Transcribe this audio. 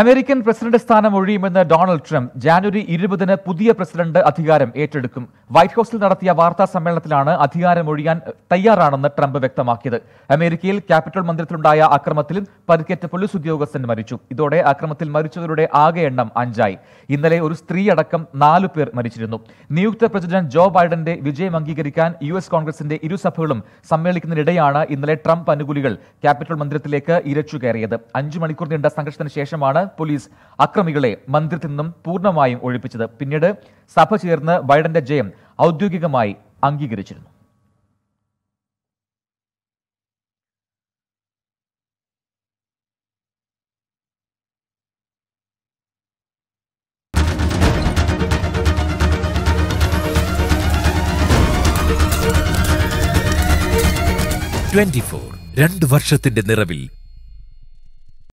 American president സ്ഥാനം ഒഴിയുമെന്ന് Donald Trump January ഇരുപതിന് പുതിയ പ്രസിഡന്റ് അധികാരം ഏറ്റെടുക്കും വൈറ്റ് ഹൌസിൽ നടത്തിയ വാർത്താ സമ്മേളനത്തിലാണ് അധികാരമൊഴിയാൻ തയ്യാറാണെന്ന് ട്രംപ് വ്യക്തമാക്കിയത് അമേരിക്കയിൽ ക്യാപിറ്റൽ മന്ദിരത്തിലുണ്ടായ അക്രമത്തിലും പരിക്കേറ്റ പോലീസ് ഉദ്യോഗസ്ഥൻ മരിച്ചു ഇതോടെ അക്രമത്തിൽ മരിച്ചവരുടെ ആകെ എണ്ണം അഞ്ചായി ഇന്നലെ ഒരു സ്ത്രീ അടക്കം നാലു പേർ മരിച്ചിരുന്നു നിയുക്ത പ്രസിഡന്റ് ജോ ബൈഡന്റെ വിജയം അംഗീകരിക്കാൻ യു എസ് കോൺഗ്രസിന്റെ ഇരുസഭകളും സമ്മേളിക്കുന്നതിനിടെയാണ് ഇന്നലെ ട്രംപ് അനുകൂലികൾ ക്യാപിറ്റൽ മന്ദിരത്തിലേക്ക് ഇരച്ചു കയറിയത് അഞ്ചു മണിക്കൂർ നീണ്ട സംഘർഷത്തിന് ശേഷമാണ് പോലീസ് അക്രമികളെ മന്ദിരത്തിൽ നിന്നും പൂർണ്ണമായും ഒഴിപ്പിച്ചത് പിന്നീട് സഭ ചേർന്ന് ബൈഡന്റെ ജയം ഔദ്യോഗികമായി അംഗീകരിച്ചിരുന്നു ട്വന്റി ഫോർ രണ്ട് വർഷത്തിന്റെ നിറവിൽ